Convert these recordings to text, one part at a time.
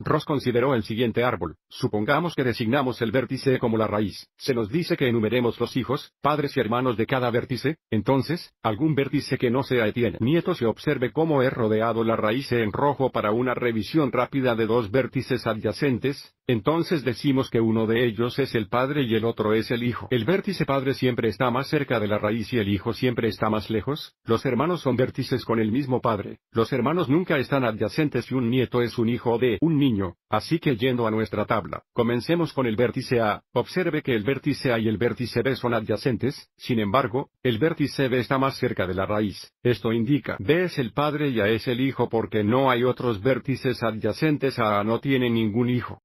Ross consideró el siguiente árbol. Supongamos que designamos el vértice como la raíz. Se nos dice que enumeremos los hijos, padres y hermanos de cada vértice. Entonces, algún vértice que no sea Etienne Nieto se observe cómo he rodeado la raíz en rojo para una revisión rápida de dos vértices adyacentes, entonces decimos que uno de ellos es el Padre y el otro es el Hijo. El vértice Padre siempre está más cerca de la raíz y el Hijo siempre está más lejos. Los hermanos son vértices con el mismo Padre. Los hermanos nunca están adyacentes y un nieto es un hijo de un niño. Así que yendo a nuestra tabla, comencemos con el vértice A. Observe que el vértice A y el vértice B son adyacentes, sin embargo, el vértice B está más cerca de la raíz. Esto indica B es el Padre y A es el Hijo porque no hay otros vértices adyacentes a A no tiene ningún hijo.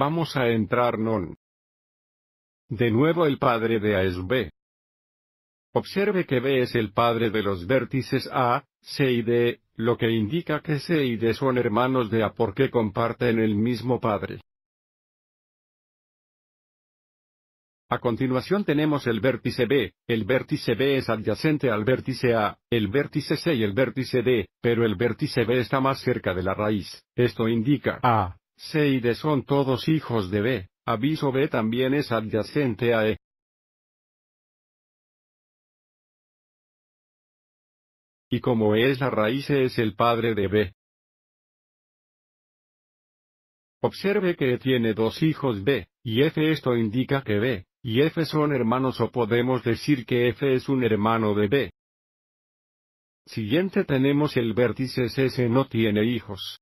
Vamos a entrar non. De nuevo el padre de A es B. Observe que B es el padre de los vértices A, C y D, lo que indica que C y D son hermanos de A porque comparten el mismo padre. A continuación tenemos el vértice B, el vértice B es adyacente al vértice A, el vértice C y el vértice D, pero el vértice B está más cerca de la raíz, esto indica A, C y D son todos hijos de B, aviso B también es adyacente a E. Y como E es la raíz e es el padre de B. Observe que E tiene dos hijos B, y F esto indica que B, y F son hermanos o podemos decir que F es un hermano de B. Siguiente tenemos el vértice S no tiene hijos.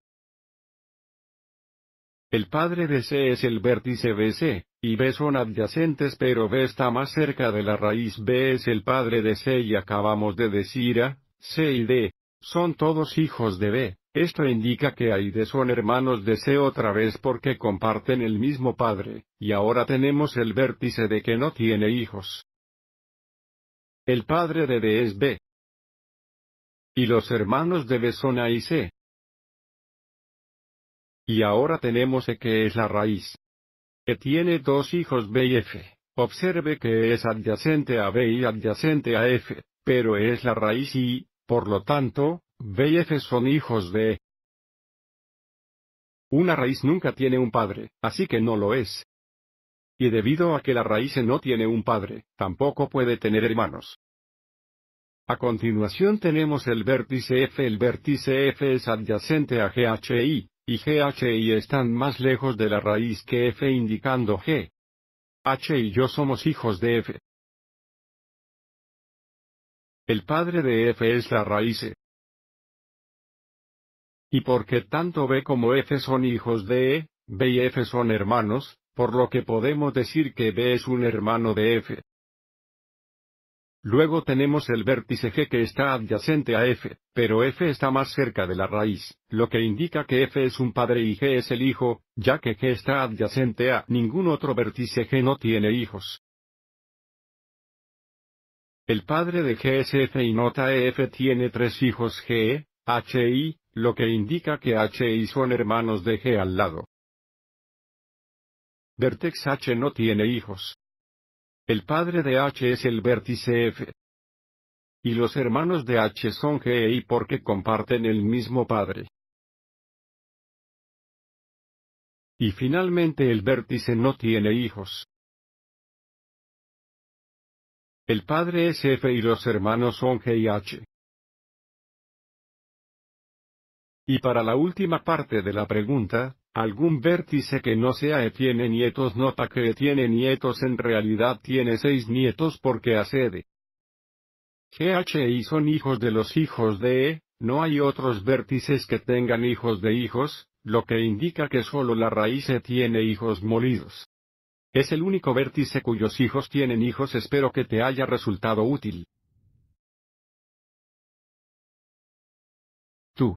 El padre de C es el vértice BC, y B son adyacentes pero B está más cerca de la raíz B es el padre de C y acabamos de decir A, C y D. Son todos hijos de B, esto indica que A y D son hermanos de C otra vez porque comparten el mismo padre, y ahora tenemos el vértice de que no tiene hijos. El padre de D es B. Y los hermanos de B son A y C, y ahora tenemos E que es la raíz. E tiene dos hijos B y F. Observe que es adyacente a B y adyacente a F, pero es la raíz y, por lo tanto, B y F son hijos de E. Una raíz nunca tiene un padre, así que no lo es. Y debido a que la raíz e no tiene un padre, tampoco puede tener hermanos. A continuación tenemos el vértice F. El vértice F es adyacente a GHI, y GH y están más lejos de la raíz que F indicando G. H y yo somos hijos de F. El padre de F es la raíz E. Y porque tanto B como F son hijos de E, B y F son hermanos, por lo que podemos decir que B es un hermano de F. Luego tenemos el vértice G que está adyacente a F, pero F está más cerca de la raíz, lo que indica que F es un padre y G es el hijo, ya que G está adyacente a ningún otro vértice G no tiene hijos. El padre de G es F y nota e. F tiene tres hijos G, H y, lo que indica que H y son hermanos de G al lado. Vertex H no tiene hijos. El padre de H es el vértice F. Y los hermanos de H son G y e porque comparten el mismo padre. Y finalmente el vértice no tiene hijos. El padre es F y los hermanos son G y H. Y para la última parte de la pregunta, Algún vértice que no sea e tiene Nietos nota que e tiene Nietos en realidad tiene seis nietos porque accede. GHI son hijos de los hijos de E, no hay otros vértices que tengan hijos de hijos, lo que indica que solo la raíz E tiene hijos molidos. Es el único vértice cuyos hijos tienen hijos espero que te haya resultado útil.